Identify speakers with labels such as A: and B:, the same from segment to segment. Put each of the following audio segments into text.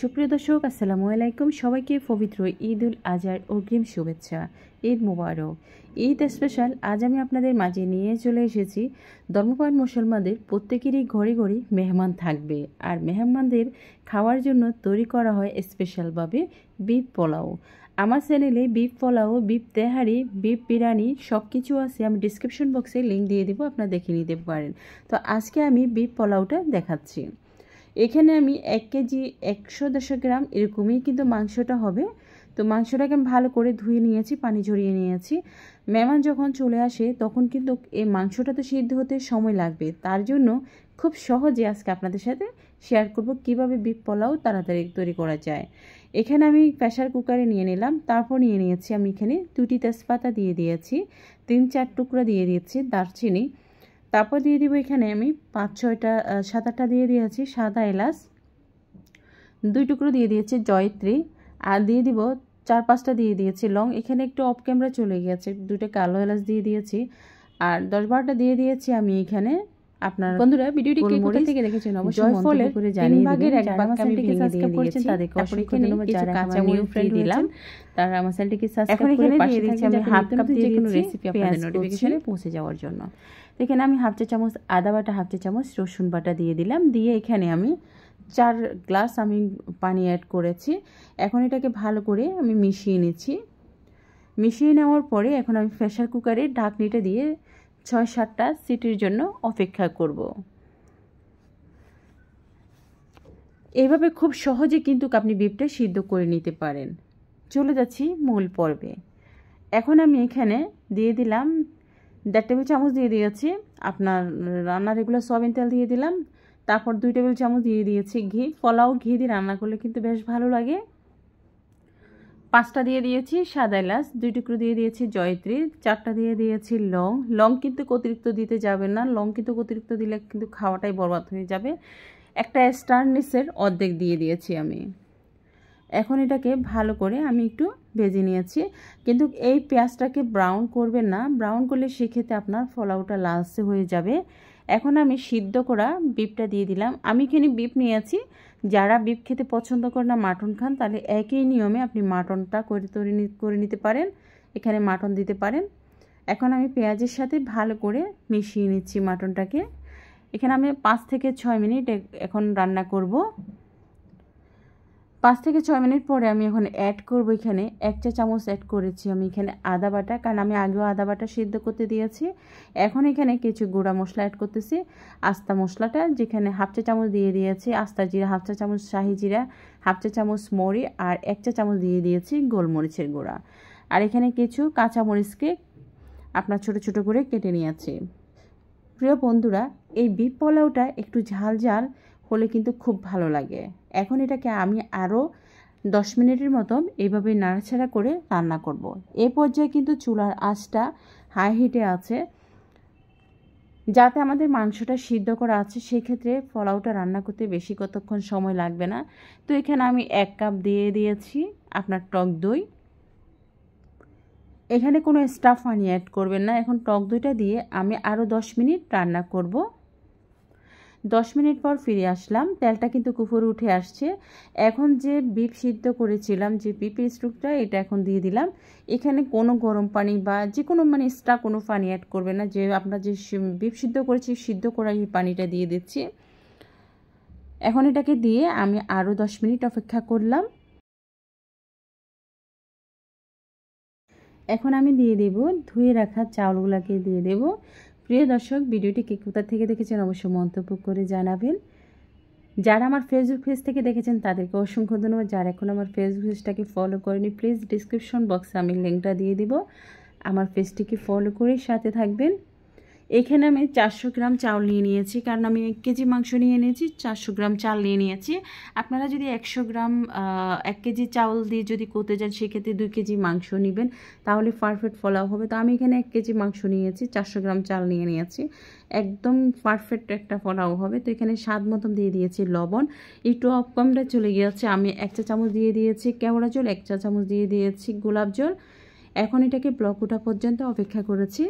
A: সুপ্রিয় দর্শক আসসালামু আলাইকুম সবাইকে পবিত্র ঈদ উল আজহার অগ্রিম শুভেচ্ছা ঈদ মুবারক ঈদ স্পেশাল আজ আমি আপনাদের মাঝে নিয়ে চলে এসেছি ধর্মপ্রাণ মুসলমানদের প্রত্যেকেরই ঘরে ঘরে মেহমান থাকবে আর মেহমানদের খাওয়ার জন্য তৈরি করা হয় স্পেশালভাবে বিপ পোলাও আমার চ্যানেলে বিপ পোলাও বিপ তেহারি বিপ বিরিয়ানি সব কিছু আছে আমি ডিসক্রিপশন বক্সে লিঙ্ক দিয়ে দেবো আপনারা দেখে নিতে পারেন তো আজকে আমি বিপ পোলাওটা দেখাচ্ছি এখানে আমি এক কেজি একশো দেড়শো গ্রাম এরকমই কিন্তু মাংসটা হবে তো মাংসটাকে আমি ভালো করে ধুয়ে নিয়েছি পানি ঝরিয়ে নিয়েছি মেহমান যখন চলে আসে তখন কিন্তু এই মাংসটা তো সিদ্ধ হতে সময় লাগবে তার জন্য খুব সহজে আজকে আপনাদের সাথে শেয়ার করব কিভাবে বিপ পোলাও তাড়াতাড়ি তৈরি করা যায় এখানে আমি প্রেশার কুকারে নিয়ে নিলাম তারপর নিয়ে নিয়েছি আমি এখানে দুটি তেজপাতা দিয়ে দিয়েছি তিন চার টুকরা দিয়ে দিয়েছি দারচিনি তারপর দিয়ে দিব এখানে আমি পাঁচ ছয়টা সাত আটটা দিয়ে দিয়েছি সাদা এলাচ দুই টুকরো দিয়ে দিয়েছি জয়ত্রী আর দিয়ে দিব চার পাঁচটা দিয়ে দিয়েছি লং এখানে একটু অফ ক্যামেরা চলে গেছে দুটো কালো এলাচ দিয়ে দিয়েছি আর দশ বারোটা দিয়ে দিয়েছি আমি এখানে আপনার বন্ধুরা ভিডিওটি কে কোথা থেকে দেখেছেন অবশ্যই মন্তব্য করে জানিয়ে দিন ভাগের এক ভাগ আমি ভেঙে সাবস্ক্রাইব করেছেন তাদেরকে অসংখ্য ধন্যবাদ যারা কাঁচা নিউ ফ্রেন্ড দিলাম তারা আমার চ্যানেলটিকে সাবস্ক্রাইব করে পাশে দিয়েছি আমি হাফ কাপ দিয়ে কোনো রেসিপি আপনাদের নোটিফিকেশনে পৌঁছে যাওয়ার জন্য দেখেন আমি হাফ চা চামচ আদা বাটা হাফ চা চামচ রসুন বাটা দিয়ে দিলাম দিয়ে এখানে আমি চার গ্লাস আমি পানি অ্যাড করেছি এখন এটাকে ভালো করে আমি মিশিয়ে নিচ্ছি মিশিয়ে নেওয়ার পরে এখন আমি প্রেশার কুকারে ঢাকনিটা দিয়ে ছয় সাতটা সিটির জন্য অপেক্ষা করব এভাবে খুব সহজে কিন্তু আপনি বিপটা সিদ্ধ করে নিতে পারেন চলে যাচ্ছি মূল পর্বে এখন আমি এখানে দিয়ে দিলাম দেড় টেবিল চামচ দিয়ে দিয়েছি আপনার রান্নার এগুলো সয়াবিন তেল দিয়ে দিলাম তারপর দুই টেবিল চামচ দিয়ে দিয়েছি ঘি ফলাও ঘি দিয়ে রান্না করলে কিন্তু বেশ ভালো লাগে পাঁচটা দিয়ে দিয়েছি সাদা এলাচ দুই টুকরো দিয়ে দিয়েছি জয়ত্রী চারটা দিয়ে দিয়েছি লং লং কিন্তু অতিরিক্ত দিতে যাবে না লং কিন্তু অতিরিক্ত দিলে কিন্তু খাওয়াটাই বরবাদ হয়ে যাবে একটা স্টারনিসের অর্ধেক দিয়ে দিয়েছি আমি এখন এটাকে ভালো করে আমি একটু ভেজে নিয়েছি কিন্তু এই পেঁয়াজটাকে ব্রাউন করবেন না ব্রাউন করলে সেক্ষেত্রে আপনার ফলাউটা লালসে হয়ে যাবে এখন আমি সিদ্ধ করা বিপটা দিয়ে দিলাম আমি এখানে বিপ নিয়েছি যারা বিপ খেতে পছন্দ করে না মাটন খান তাহলে একই নিয়মে আপনি মাটনটা করে তৈরি করে নিতে পারেন এখানে মাটন দিতে পারেন এখন আমি পেঁয়াজের সাথে ভালো করে মিশিয়ে নিচ্ছি মাটনটাকে এখানে আমি পাঁচ থেকে ছয় মিনিট এখন রান্না করব পাঁচ থেকে ছয় মিনিট পরে আমি এখন অ্যাড করব এখানে এক চা চামচ অ্যাড করেছি আমি এখানে আদা বাটা কারণ আমি আগেও আদা বাটা সিদ্ধ করতে দিয়েছি এখন এখানে কিছু গুঁড়া মশলা অ্যাড করতেছি আস্তা মশলাটা যেখানে হাফ চা চামচ দিয়ে দিয়েছি আস্তা জিরা হাফ চা চামচ শাহি জিরা হাফ চা চামচ মরি আর এক চা চামচ দিয়ে দিয়েছি গোলমরিচের গুঁড়া আর এখানে কিছু কাঁচামরিচকে আপনার ছোট ছোট করে কেটে নিয়েছি প্রিয় বন্ধুরা এই বিপ পোলাওটা একটু ঝাল ঝাল হলে কিন্তু খুব ভালো লাগে এখন এটাকে আমি আরও দশ মিনিটের মতো এইভাবে নাড়াছাড়া করে রান্না করব। এ পর্যায়ে কিন্তু চুলার আঁচটা হাই হিটে আছে যাতে আমাদের মাংসটা সিদ্ধ করা আছে সেক্ষেত্রে পোলাওটা রান্না করতে বেশি কতক্ষণ সময় লাগবে না তো এখানে আমি এক কাপ দিয়ে দিয়েছি আপনার টক দই এখানে কোনো স্টাফ আনি অ্যাড করবেন না এখন টক দইটা দিয়ে আমি আরও দশ মিনিট রান্না করব দশ মিনিট পর ফিরে আসলাম তেলটা কিন্তু কুফুর উঠে আসছে এখন যে বিপ সিদ্ধ করেছিলাম যে বিপের স্টুপটা এটা এখন দিয়ে দিলাম এখানে কোনো গরম পানি বা যে কোনো মানে এক্সট্রা কোনো পানি অ্যাড করবে না যে আমরা যে বিপ সিদ্ধ করেছি সিদ্ধ করা এই পানিটা দিয়ে দিচ্ছি এখন এটাকে দিয়ে আমি আরও দশ মিনিট অপেক্ষা করলাম এখন আমি দিয়ে দেব ধুয়ে রাখা চাউলগুলোকে দিয়ে দেব প্রিয় দর্শক ভিডিওটি কে কোথা থেকে দেখেছেন অবশ্যই মন্তব্য করে জানাবেন যারা আমার ফেসবুক পেজ থেকে দেখেছেন তাদেরকে অসংখ্য ধন্যবাদ যারা এখন আমার ফেসবুক পেজটাকে ফলো করেনি প্লিজ ডিসক্রিপশন বক্সে আমি লিঙ্কটা দিয়ে দিব আমার পেজটিকে ফলো করে সাথে থাকবেন এখানে আমি চারশো গ্রাম চাউল নিয়ে নিয়েছি কারণ আমি এক কেজি মাংস নিয়ে নিয়েছি চারশো গ্রাম চাল নিয়ে নিয়েছি আপনারা যদি একশো গ্রাম এক কেজি চাউল দিয়ে যদি করতে যান সেক্ষেত্রে দুই কেজি মাংস নেবেন তাহলে পারফেক্ট ফলাও হবে তো আমি এখানে এক কেজি মাংস নিয়েছি চারশো গ্রাম চাল নিয়ে নিয়েছি একদম পারফেক্ট একটা ফলাও হবে তো এখানে স্বাদ মতন দিয়ে দিয়েছি লবণ একটু অফ কমটা চলে গিয়েছে আমি এক চা চামচ দিয়ে দিয়েছি কেওড়া জল এক চা চামচ দিয়ে দিয়েছি গোলাপ জল এখন এটাকে ব্লক ওঠা পর্যন্ত অপেক্ষা করেছি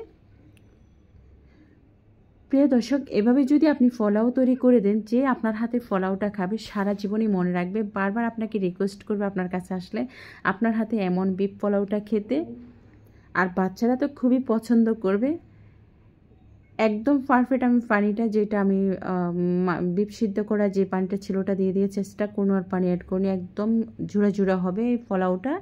A: প্রিয় দর্শক এভাবে যদি আপনি ফলাও তৈরি করে দেন যে আপনার হাতে ফলাওটা খাবে সারা জীবনই মনে রাখবে বারবার আপনাকে রিকোয়েস্ট করবে আপনার কাছে আসলে আপনার হাতে এমন বিপ ফলাওটা খেতে আর বাচ্চারা তো খুবই পছন্দ করবে একদম পারফেক্ট আমি পানিটা যেটা আমি বিপ সিদ্ধ করা যে পানিটা ছিল ওটা দিয়ে দিয়েছে সেটা কোনো আর পানি অ্যাড করিনি একদম জুড়া জুড়া হবে এই ফলাওটা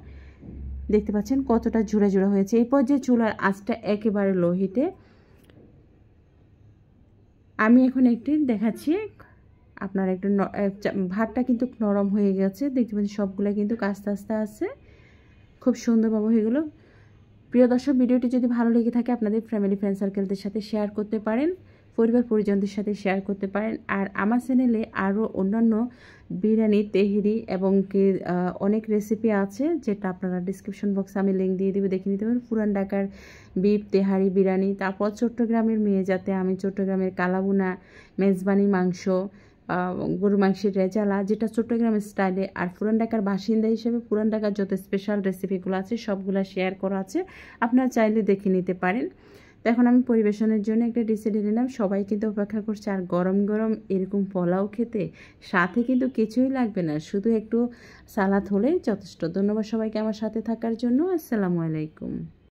A: দেখতে পাচ্ছেন কতটা জুড়া জুড়া হয়েছে এরপর যে চুলার আঁচটা একেবারে লোহিতে আমি এখন একটি দেখাচ্ছি আপনার একটু ভাতটা কিন্তু নরম হয়ে গেছে দেখতে পাচ্ছি সবগুলো কিন্তু আস্তে আস্তে আছে খুব সুন্দরভাবে হয়ে গেলো প্রিয় দর্শক ভিডিওটি যদি ভালো লেগে থাকে আপনাদের ফ্যামিলি ফ্রেন্ড সার্কেলদের সাথে শেয়ার করতে পারেন পরিবার পরিজনদের সাথে শেয়ার করতে পারেন আর আমার চ্যানেলে আরও অন্যান্য বিরিয়ানি তেহরি এবং কি অনেক রেসিপি আছে যেটা আপনারা ডিসক্রিপশন বক্সে আমি লিঙ্ক দিয়ে দেবো দেখে নিতে পারেন পুরান ঢাকার বিপ তেহারি বিরিয়ানি তারপর চট্টগ্রামের মেয়ে যাতে আমি চট্টগ্রামের কালাবুনা মেজবানি মাংস গরু মাংসের রেজালা যেটা চট্টগ্রাম স্টাইলে আর পুরান ঢাকার বাসিন্দা হিসেবে পুরান ঢাকার যত স্পেশাল রেসিপিগুলো আছে সবগুলো শেয়ার করা আছে আপনারা চাইলে দেখে নিতে পারেন তো এখন আমি পরিবেশনের জন্য একটা ডিসে ঢেলে নিলাম সবাই কিন্তু অপেক্ষা করছে আর গরম গরম এরকম পোলাও খেতে সাথে কিন্তু কিছুই লাগবে না শুধু একটু সালাদ হলেই যথেষ্ট ধন্যবাদ সবাইকে আমার সাথে থাকার জন্য আসসালামু আলাইকুম